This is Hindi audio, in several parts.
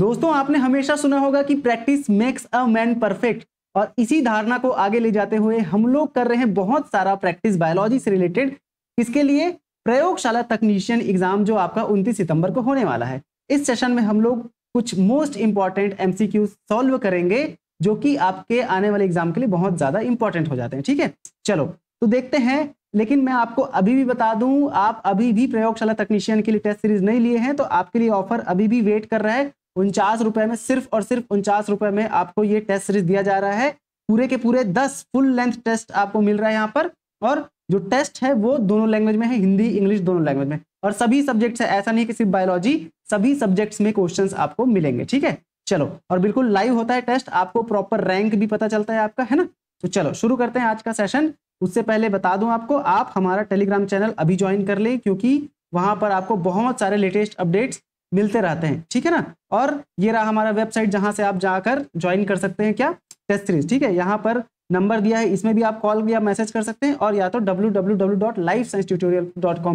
दोस्तों आपने हमेशा सुना होगा कि practice makes a man perfect और इसी धारणा को आगे ले जाते हुए हम लोग कर रहे हैं बहुत सारा प्रैक्टिस बायोलॉजी से रिलेटेड इसके लिए प्रयोगशाला तकनीशियन एग्जाम जो आपका 29 सितंबर को होने वाला है इस सेशन में हम लोग कुछ मोस्ट इंपॉर्टेंट एमसीक्यू सॉल्व करेंगे जो कि आपके आने वाले एग्जाम के लिए बहुत ज्यादा इंपॉर्टेंट हो जाते हैं ठीक है चलो तो देखते हैं लेकिन मैं आपको अभी भी बता दूं आप अभी भी प्रयोगशाला तकनीशियन के लिए टेस्ट सीरीज नहीं लिए हैं तो आपके लिए ऑफर अभी भी वेट कर रहा है उनचास रुपए में सिर्फ और सिर्फ उनचास रुपए में आपको ये टेस्ट सीरीज दिया जा रहा है पूरे के पूरे दस फुल लेंथ टेस्ट आपको मिल रहा है यहाँ पर और जो टेस्ट है वो दोनों लैंग्वेज में है हिंदी इंग्लिश दोनों लैंग्वेज में और सभी सब्जेक्ट है ऐसा नहीं कि सिर्फ बायोलॉजी सभी सब्जेक्ट्स में क्वेश्चन आपको मिलेंगे ठीक है चलो और बिल्कुल लाइव होता है टेस्ट आपको प्रॉपर रैंक भी पता चलता है आपका है ना तो चलो शुरू करते हैं आज का सेशन उससे पहले बता दूं आपको आप हमारा टेलीग्राम चैनल अभी ज्वाइन कर लें क्योंकि वहां पर आपको बहुत सारे लेटेस्ट अपडेट्स मिलते रहते हैं ठीक है ना और ये रहा हमारा वेबसाइट जहाँ से आप जाकर ज्वाइन कर सकते हैं क्या टेस्ट सीरीज ठीक है यहाँ पर नंबर दिया है इसमें भी आप कॉल या मैसेज कर सकते हैं और या तो डब्ल्यू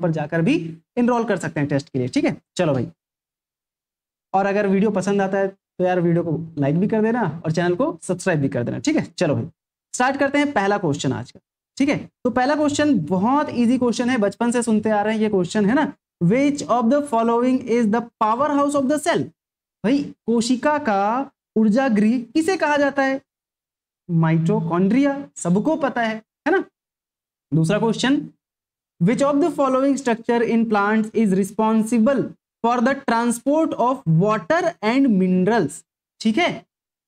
पर जाकर भी इनरोल कर सकते हैं टेस्ट के लिए ठीक है चलो भाई और अगर वीडियो पसंद आता है तो यार वीडियो को लाइक भी कर देना और चैनल को सब्सक्राइब भी कर देना ठीक है चलो भाई स्टार्ट करते हैं पहला क्वेश्चन आज का ठीक है तो पहला क्वेश्चन बहुत इजी क्वेश्चन है बचपन से सुनते आ रहे हैं ये क्वेश्चन है ना which of the following is the power house of the cell भाई कोशिका का ऊर्जा गृह किसे कहा जाता है माइट्रोकॉन्ड्रिया सबको पता है है ना दूसरा question which of the following structure in plant is responsible for the transport of water and minerals ठीक है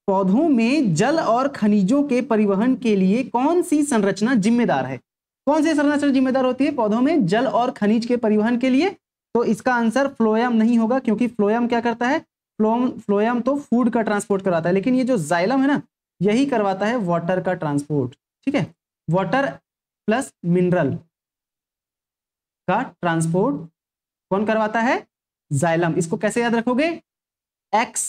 पौधों में जल और खनिजों के परिवहन के लिए कौन सी संरचना जिम्मेदार है कौन सी संरचना जिम्मेदार होती है पौधों में जल और खनिज के परिवहन के लिए तो इसका आंसर फ्लोयम नहीं होगा क्योंकि फ्लोयम क्या करता है फ्लोम फ्लोयम तो फूड का ट्रांसपोर्ट करवाता है लेकिन ये जो जाइलम है ना यही करवाता है वाटर का ट्रांसपोर्ट ठीक है वाटर प्लस मिनरल का ट्रांसपोर्ट कौन करवाता है जाइलम इसको कैसे याद रखोगे एक्स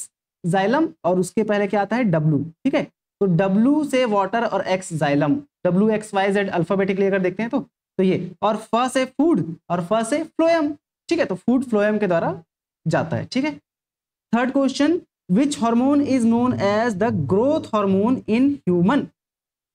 जाइलम और उसके पहले क्या आता है डब्लू ठीक है तो डब्लू से वाटर और X xylem W X Y Z alphabetically अगर देखते हैं तो तो ये और फ से फूड और फ से फ्लोयम ठीक है तो फूड फ्लोएम के द्वारा जाता है ठीक है third question which hormone is known as the growth hormone in human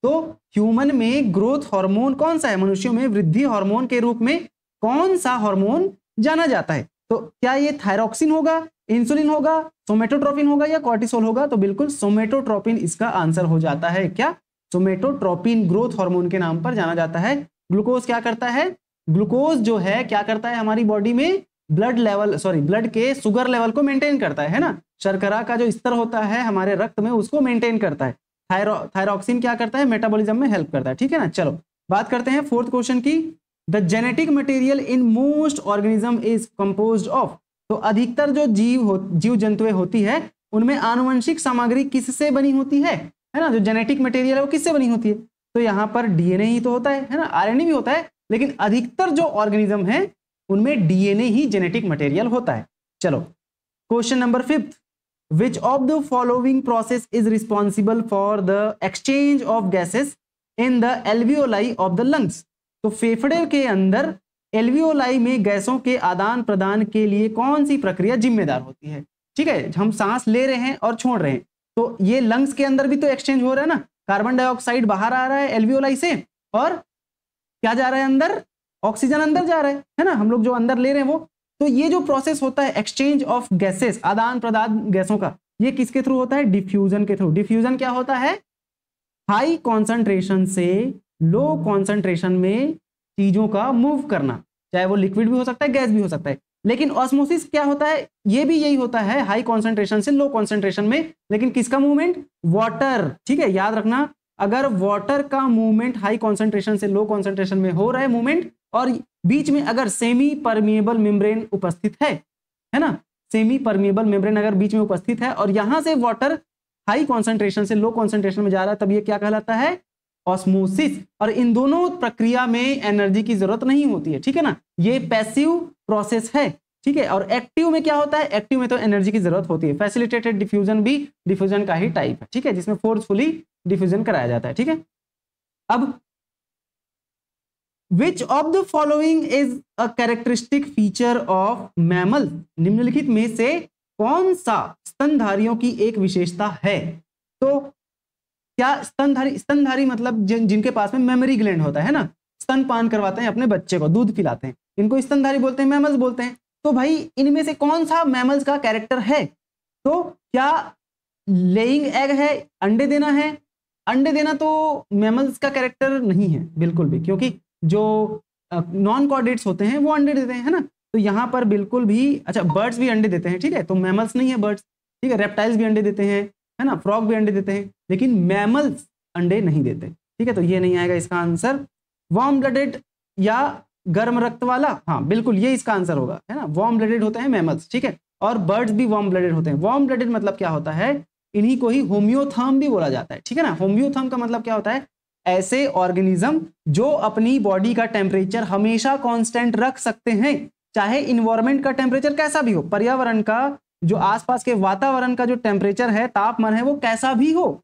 तो ह्यूमन में ग्रोथ हार्मोन कौन सा है मनुष्यों में वृद्धि हार्मोन के रूप में कौन सा हार्मोन जाना जाता है तो क्या ये थायरोक्सिन होगा इंसुलिन होगा सोमेटोट्रोपिन होगा या कॉर्टिसोल होगा तो बिल्कुल सोमेटोट्रोपिन इसका आंसर हो जाता है क्या सोमेटोट्रोपिन ग्रोथ हार्मोन के नाम पर जाना जाता है ग्लूकोज क्या करता है ग्लूकोज जो है क्या करता है हमारी बॉडी में ब्लड लेवल सॉरी ब्लड के शुगर लेवल को मेंटेन करता है है ना शर्करा का जो स्तर होता है हमारे रक्त में उसको मेंटेन करता है थायरोक्सिन क्या करता है मेटाबॉलिज्म में हेल्प करता है ठीक है ना चलो बात करते हैं फोर्थ क्वेश्चन की the genetic material in most organism is compose of तो अधिकतर जो जीव हो जीव जंतुएं होती है उनमें आनुवंशिक सामग्री किससे बनी होती है है ना जो जेनेटिक मटेरियल है वो किससे बनी होती है तो यहाँ पर डीएनए ही तो होता है है ना आरएनए भी होता है लेकिन अधिकतर जो ऑर्गेनिज्म है उनमें डीएनए ही जेनेटिक मटेरियल होता है चलो question number fifth which of the following process is responsible for the exchange of gases in the alveoli of the lungs तो फेफड़े के अंदर एल्वियोलाई में गैसों के आदान प्रदान के लिए कौन सी प्रक्रिया जिम्मेदार होती है ठीक है हम सांस ले रहे हैं और छोड़ रहे हैं तो ये लंग्स के अंदर भी तो एक्सचेंज हो रहा है ना कार्बन डाइऑक्साइड बाहर आ रहा है एल्वियोलाई से और क्या जा रहा है अंदर ऑक्सीजन अंदर जा रहा है है ना हम लोग जो अंदर ले रहे हैं वो तो ये जो प्रोसेस होता है एक्सचेंज ऑफ गैसेस आदान प्रदान गैसों का ये किसके थ्रू होता है डिफ्यूजन के थ्रू डिफ्यूजन क्या होता है हाई कॉन्सेंट्रेशन से लो कॉन्सेंट्रेशन में चीजों का मूव करना चाहे वो लिक्विड भी हो सकता है गैस भी हो सकता है लेकिन ऑस्मोसिस क्या होता है ये भी यही होता है हाई कॉन्सेंट्रेशन से लो कॉन्सेंट्रेशन में लेकिन किसका मूवमेंट वाटर ठीक है याद रखना अगर वाटर का मूवमेंट हाई कॉन्सेंट्रेशन से लो कॉन्सेंट्रेशन में हो रहा है मूवमेंट और बीच में अगर सेमी परमिएबल मेम्ब्रेन उपस्थित है है ना सेमी परमिएबल मेम्ब्रेन अगर बीच में उपस्थित है और यहां से वाटर हाई कॉन्सेंट्रेशन से लो कॉन्सेंट्रेशन में जा रहा है तब ये क्या कहलाता है ऑस्मोसिस और इन दोनों प्रक्रिया में एनर्जी की जरूरत नहीं होती है ठीक है ना ये पैसिव प्रोसेस है ठीक है और एक्टिव में क्या होता है एक्टिव में तो एनर्जी की जरूरत होती है फैसिलिटेटेड डिफ्यूजन भी डिफ्यूजन का ही टाइप है ठीक है जिसमें फोर्सफुली डिफ्यूजन कराया जाता है ठीक है अब which of the following is a characteristic feature of mammal निम्नलिखित में से कौन सा स्तनधारियों की एक विशेषता है तो क्या स्तनधारी स्तनधारी मतलब जिन जिनके पास में मेमोरी ग्लैंड होता है ना स्तनपान करवाते हैं अपने बच्चे को दूध पिलाते हैं इनको स्तनधारी बोलते हैं मैमल्स बोलते हैं तो भाई इनमें से कौन सा मैमल्स का कैरेक्टर है तो क्या लेइंग एग है अंडे देना है अंडे देना तो मैमल्स का कैरेक्टर नहीं है बिल्कुल भी क्योंकि जो नॉन कॉर्डेट्स होते हैं वो अंडे देते हैं है ना तो यहाँ पर बिल्कुल भी अच्छा बर्ड्स भी अंडे देते हैं ठीक है तो मैमल्स नहीं है बर्ड्स ठीक है रेप्टाइल्स भी अंडे देते हैं है ना फ्रॉग भी अंडे देते हैं लेकिन मैमल्स अंडे नहीं देते ठीक है तो ये नहीं आएगा इसका आंसर वार्म ब्लडेड या गर्म रक्त वाला हाँ बिल्कुल ये इसका आंसर होगा है ना वार्म ब्लडेड होते हैं मैमल्स ठीक है और बर्ड्स भी वार्म ब्लडेड होते हैं वार्म ब्लडेड मतलब क्या होता है इन्हीं को ही होम्योथर्म भी बोला जाता है ठीक है ना होम्योथर्म का मतलब क्या होता है ऐसे ऑर्गेनिज्म जो अपनी बॉडी का टेम्परेचर हमेशा कॉन्स्टेंट रख सकते हैं चाहे इन्वायरमेंट का टेम्परेचर कैसा भी हो पर्यावरण का जो आसपास के वातावरण का जो टेम्परेचर है तापमान है वो कैसा भी हो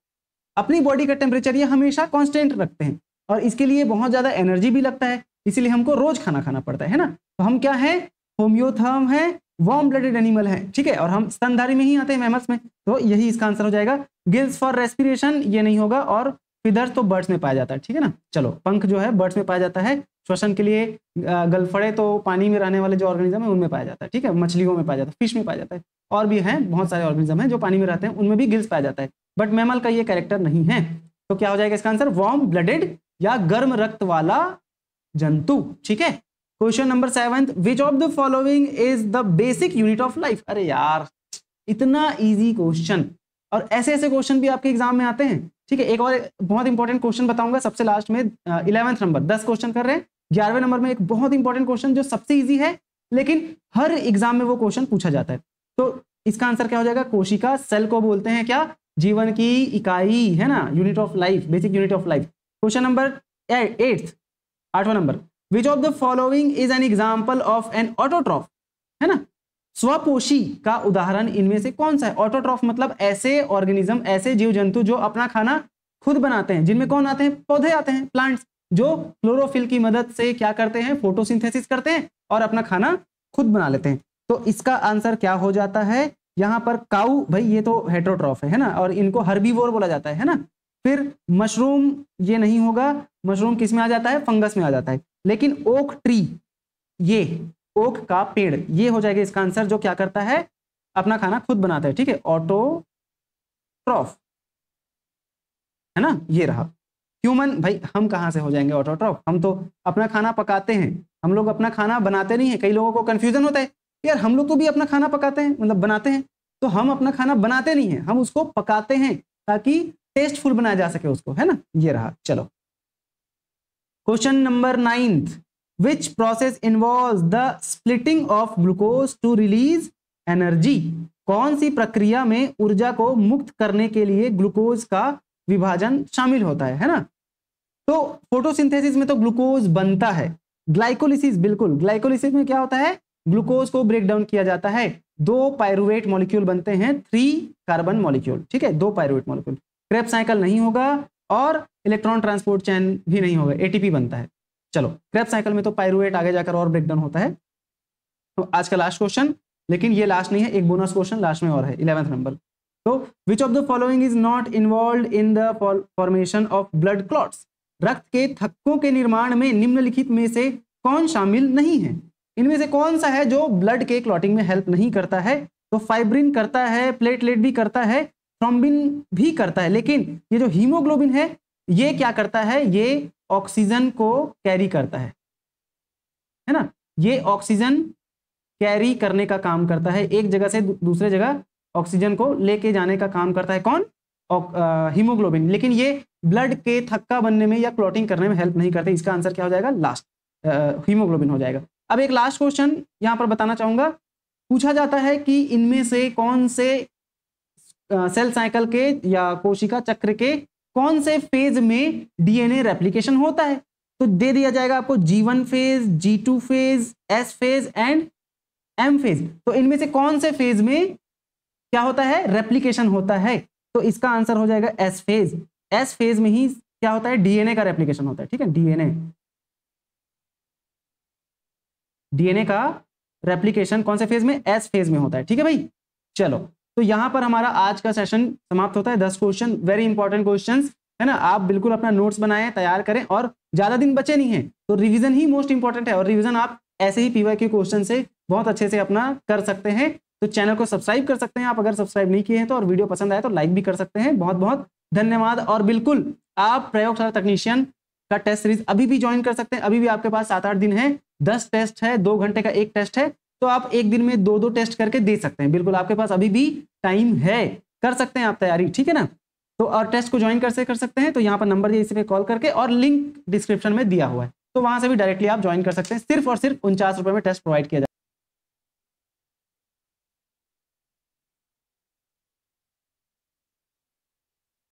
अपनी बॉडी का टेम्परेचर ये हमेशा कॉन्स्टेंट रखते हैं और इसके लिए बहुत ज़्यादा एनर्जी भी लगता है इसीलिए हमको रोज खाना खाना पड़ता है ना तो हम क्या है होम्योथर्म है वार्म ब्लडेड एनिमल है ठीक है और हम स्तनधारी में ही आते हैं मेमस में तो यही इसका आंसर हो जाएगा गिल्स फॉर रेस्पिरेशन ये नहीं होगा और फिदर्स तो बर्ड्स में पाया जाता है ठीक है ना चलो पंख जो है बर्ड्स में पाया जाता है श्वसन के लिए गलफड़े तो पानी में रहने वाले जो ऑर्गेनिज्म है उनमें पाया जाता है ठीक है मछलियों में पाया जाता है फिश में पाया जाता है और भी है बहुत सारे ऑर्गेनिज्म है जो पानी में रहते हैं उनमें भी गिल्स पाया जाता है बट मेमल का ये कैरेक्टर नहीं है तो क्या हो जाएगा इसका आंसर वार्म ब्लडेड या गर्म रक्त वाला जंतु ठीक है question number seven which of the following is the basic unit of life अरे यार इतना इजी क्वेश्चन और ऐसे ऐसे क्वेश्चन भी आपके एग्जाम में आते हैं ठीक है एक और बहुत इंपॉर्टेंट क्वेश्चन बताऊंगा सबसे लास्ट में इलेवंथ नंबर दस क्वेश्चन कर रहे हैं ग्यारहवें नंबर में एक बहुत इंपॉर्टेंट क्वेश्चन जो सबसे ईजी है लेकिन हर एग्जाम में वो क्वेश्चन पूछा जाता है तो इसका आंसर क्या हो जाएगा कोशिका सेल को बोलते हैं क्या जीवन की इकाई है ना unit of life basic unit of life question number eighth आठवां नंबर which of the following is an example of an autotroph है ना स्वपोषी का उदाहरण इनमें से कौन सा है ऑटोट्रॉफ मतलब ऐसे ऑर्गेनिज्म ऐसे जीव जंतु जो अपना खाना खुद बनाते हैं जिनमें कौन आते हैं पौधे आते हैं प्लांट्स जो क्लोरोफिल की मदद से क्या करते हैं फोटोसिंथेसिस करते हैं और अपना खाना खुद बना लेते हैं तो इसका आंसर क्या हो जाता है यहाँ पर काउ भाई ये तो हेट्रोट्रॉफ है, है ना और इनको हर्बीवोर बोला जाता है, है ना फिर मशरूम ये नहीं होगा मशरूम किस में आ जाता है फंगस में आ जाता है लेकिन ओक ट्री ये ओक का पेड़ ये हो जाएगा इसका आंसर जो क्या करता है अपना खाना खुद बनाता है ठीक है ट्रॉफ है ना ये रहा ह्यूमन भाई हम कहाँ से हो जाएंगे ऑटोट्रॉफ हम तो अपना खाना पकाते हैं हम लोग अपना खाना बनाते नहीं है कई लोगों को कन्फ्यूजन होता है यार हम लोग तो भी अपना खाना पकाते हैं मतलब बनाते हैं तो हम अपना खाना बनाते नहीं हैं हम उसको पकाते हैं ताकि टेस्टफुल बनाया जा सके उसको है ना ये रहा चलो question number ninth which process involve the splitting of glucose to release energy कौन सी प्रक्रिया में ऊर्जा को मुक्त करने के लिए ग्लूकोज का विभाजन शामिल होता है है ना तो फोटोसिंथेसिस में तो ग्लूकोज बनता है ग्लाइकोलिसिस बिल्कुल ग्लाइकोलिसिस में क्या होता है ग्लूकोज को ब्रेक डाउन किया जाता है दो पायरुवेट मॉलिक्यूल बनते हैं थ्री कार्बन मॉलिक्यूल ठीक है दो पायरुवेट मॉलिक्यूल क्रेप साइकिल नहीं होगा और इलेक्ट्रॉन ट्रांसपोर्ट चैन भी नहीं होगा एटीपी बनता है चलो क्रेप साइकिल में तो पायरुवेट आगे जाकर और ब्रेकडाउन होता है तो आज का लास्ट क्वेश्चन लेकिन ये लास्ट नहीं है एक बोनस क्वेश्चन लास्ट में और है इलेवेंथ नंबर तो which of the following is not involve in the formation of blood clots रक्त के थक्कों के निर्माण में निम्नलिखित में से कौन शामिल नहीं है इनमें से कौन सा है जो ब्लड के क्लॉटिंग में हेल्प नहीं करता है तो फाइब्रिन करता है प्लेटलेट भी करता है थ्रोम्बिन भी करता है लेकिन ये जो हीमोग्लोबिन है ये क्या करता है ये ऑक्सीजन को कैरी करता है है ना ये ऑक्सीजन कैरी करने का काम करता है एक जगह से दूसरे जगह ऑक्सीजन को लेके जाने का काम करता है कौन हीमोग्लोबिन लेकिन ये ब्लड के थक्का बनने में या क्लॉटिंग करने में हेल्प नहीं करते इसका आंसर क्या हो जाएगा लास्ट हीमोग्लोबिन हो जाएगा अब एक लास्ट क्वेश्चन यहाँ पर बताना चाहूंगा पूछा जाता है कि इनमें से कौन से सेल साइकिल के या कोशिका चक्र के कौन से फेज में डीएनए रेप्लिकेशन होता है तो दे दिया जाएगा आपको G one phase G two phase S phase and M phase तो इनमें से कौन से फेज में क्या होता है रेप्लिकेशन होता है तो इसका आंसर हो जाएगा एस फेज एस फेज में ही क्या होता है डीएनए का रेप्लिकेशन होता है ठीक है डीएनए डीएनए का रेप्लिकेशन कौन से फेज में एस फेज में होता है ठीक है भाई चलो तो यहाँ पर हमारा आज का सेशन समाप्त होता है दस क्वेश्चन वेरी इंपॉर्टेंट क्वेश्चन है ना आप बिल्कुल अपना नोट्स बनाएं तैयार करें और ज्यादा दिन बचे नहीं है तो रिविजन ही मोस्ट इंपॉर्टेंट है और रिविजन आप ऐसे ही पीवाई के क्वेश्चन से बहुत अच्छे से अपना कर सकते हैं तो चैनल को सब्सक्राइब कर सकते हैं आप अगर सब्सक्राइब नहीं किए हैं तो और वीडियो पसंद आए तो लाइक भी कर सकते हैं बहुत बहुत धन्यवाद और बिल्कुल आप प्रयोगशाला तकनीशियन का टेस्ट सीरीज अभी भी ज्वाइन कर सकते हैं अभी भी आपके पास सात आठ दिन है दस टेस्ट है दो घंटे का एक टेस्ट है तो आप एक दिन में दो दो टेस्ट करके दे सकते हैं बिल्कुल आपके पास अभी भी टाइम है कर सकते हैं आप तैयारी ठीक है ना तो और टेस्ट को ज्वाइन से कर सकते हैं तो यहाँ पर नंबर दिया इसी पे कॉल करके और लिंक डिस्क्रिप्शन में दिया हुआ है तो वहां से भी डायरेक्टली आप ज्वाइन कर सकते हैं सिर्फ और सिर्फ उनचास रुपए में टेस्ट प्रोवाइड किया जाए